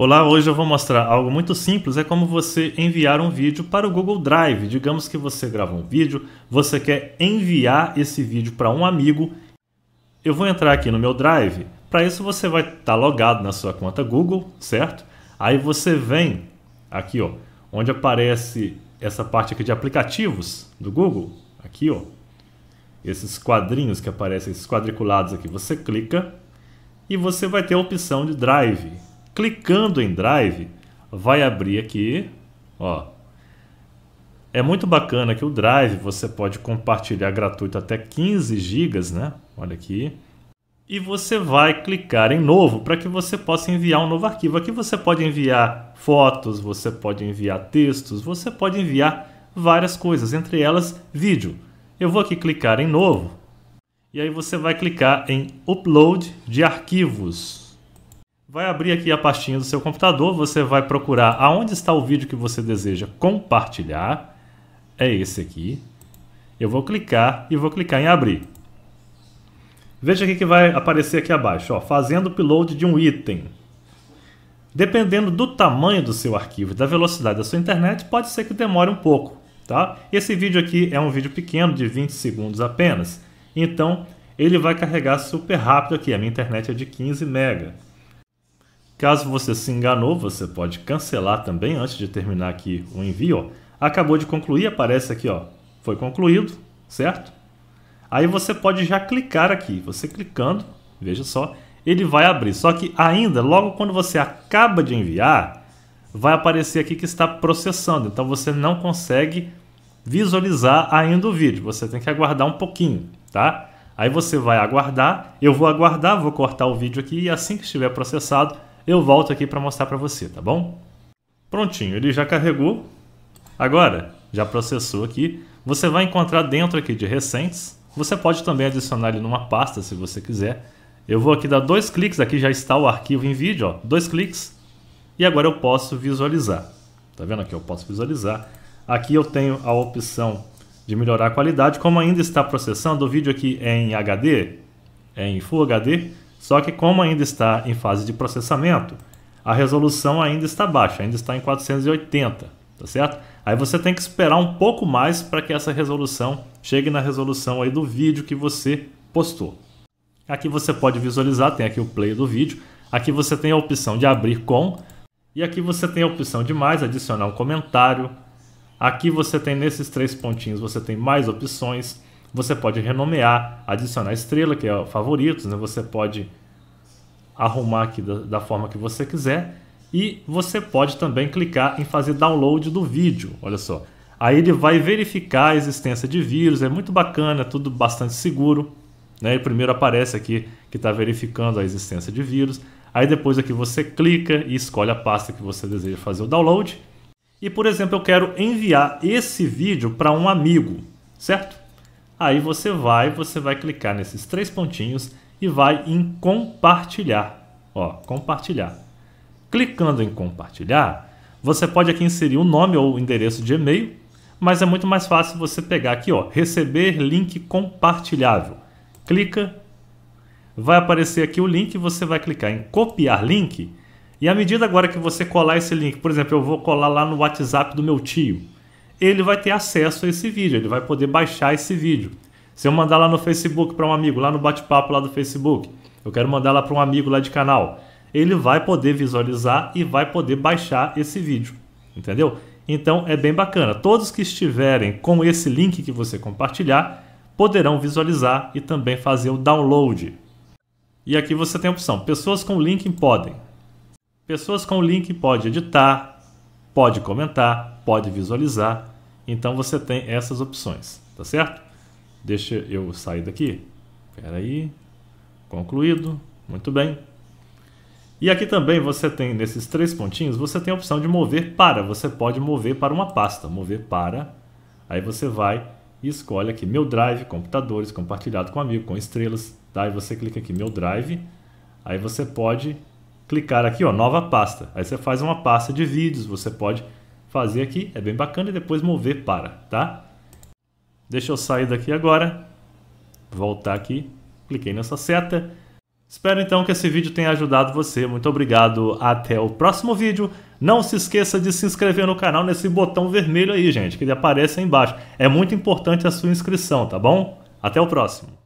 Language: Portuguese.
Olá, hoje eu vou mostrar algo muito simples, é como você enviar um vídeo para o Google Drive. Digamos que você grava um vídeo, você quer enviar esse vídeo para um amigo. Eu vou entrar aqui no meu Drive. Para isso você vai estar tá logado na sua conta Google, certo? Aí você vem aqui, ó, onde aparece essa parte aqui de aplicativos do Google, aqui, ó. Esses quadrinhos que aparecem, esses quadriculados aqui, você clica e você vai ter a opção de Drive Clicando em Drive, vai abrir aqui, ó. É muito bacana que o Drive você pode compartilhar gratuito até 15 GB, né? Olha aqui. E você vai clicar em novo para que você possa enviar um novo arquivo. Aqui você pode enviar fotos, você pode enviar textos, você pode enviar várias coisas, entre elas vídeo. Eu vou aqui clicar em novo e aí você vai clicar em Upload de arquivos. Vai abrir aqui a pastinha do seu computador, você vai procurar aonde está o vídeo que você deseja compartilhar. É esse aqui. Eu vou clicar e vou clicar em abrir. Veja o que vai aparecer aqui abaixo, ó, fazendo upload de um item. Dependendo do tamanho do seu arquivo e da velocidade da sua internet, pode ser que demore um pouco. Tá? Esse vídeo aqui é um vídeo pequeno, de 20 segundos apenas. Então, ele vai carregar super rápido aqui. A minha internet é de 15 MB. Caso você se enganou, você pode cancelar também antes de terminar aqui o envio. Ó. Acabou de concluir, aparece aqui, ó. Foi concluído, certo? Aí você pode já clicar aqui. Você clicando, veja só, ele vai abrir. Só que ainda, logo quando você acaba de enviar, vai aparecer aqui que está processando. Então você não consegue visualizar ainda o vídeo. Você tem que aguardar um pouquinho, tá? Aí você vai aguardar, eu vou aguardar, vou cortar o vídeo aqui e assim que estiver processado, eu volto aqui para mostrar para você, tá bom? Prontinho, ele já carregou. Agora, já processou aqui. Você vai encontrar dentro aqui de recentes. Você pode também adicionar ele numa pasta se você quiser. Eu vou aqui dar dois cliques, aqui já está o arquivo em vídeo, ó, dois cliques. E agora eu posso visualizar. Tá vendo aqui? Eu posso visualizar. Aqui eu tenho a opção de melhorar a qualidade. Como ainda está processando, o vídeo aqui é em HD, é em Full HD. Só que como ainda está em fase de processamento, a resolução ainda está baixa, ainda está em 480, tá certo? Aí você tem que esperar um pouco mais para que essa resolução chegue na resolução aí do vídeo que você postou. Aqui você pode visualizar, tem aqui o play do vídeo, aqui você tem a opção de abrir com e aqui você tem a opção de mais, adicionar um comentário. Aqui você tem nesses três pontinhos, você tem mais opções. Você pode renomear, adicionar estrela, que é favoritos, né? Você pode arrumar aqui da, da forma que você quiser. E você pode também clicar em fazer download do vídeo, olha só. Aí ele vai verificar a existência de vírus, é muito bacana, é tudo bastante seguro. Né? primeiro aparece aqui que está verificando a existência de vírus. Aí depois aqui você clica e escolhe a pasta que você deseja fazer o download. E por exemplo, eu quero enviar esse vídeo para um amigo, certo? Aí você vai, você vai clicar nesses três pontinhos e vai em compartilhar. Ó, compartilhar. Clicando em compartilhar, você pode aqui inserir o um nome ou o endereço de e-mail, mas é muito mais fácil você pegar aqui, ó, receber link compartilhável. Clica, vai aparecer aqui o link, você vai clicar em copiar link, e à medida agora que você colar esse link, por exemplo, eu vou colar lá no WhatsApp do meu tio ele vai ter acesso a esse vídeo, ele vai poder baixar esse vídeo. Se eu mandar lá no Facebook para um amigo, lá no bate-papo lá do Facebook, eu quero mandar lá para um amigo lá de canal, ele vai poder visualizar e vai poder baixar esse vídeo, entendeu? Então é bem bacana. Todos que estiverem com esse link que você compartilhar poderão visualizar e também fazer o download. E aqui você tem a opção: pessoas com link podem. Pessoas com link pode editar, pode comentar, pode visualizar, então você tem essas opções, tá certo? Deixa eu sair daqui. Espera aí. Concluído. Muito bem. E aqui também você tem, nesses três pontinhos, você tem a opção de mover para. Você pode mover para uma pasta. Mover para. Aí você vai e escolhe aqui meu drive, computadores, compartilhado com amigo, com estrelas. Aí você clica aqui meu drive. Aí você pode clicar aqui, ó, nova pasta. Aí você faz uma pasta de vídeos. Você pode fazer aqui, é bem bacana, e depois mover para, tá? Deixa eu sair daqui agora, voltar aqui, cliquei nessa seta. Espero então que esse vídeo tenha ajudado você, muito obrigado, até o próximo vídeo. Não se esqueça de se inscrever no canal nesse botão vermelho aí, gente, que ele aparece aí embaixo. É muito importante a sua inscrição, tá bom? Até o próximo!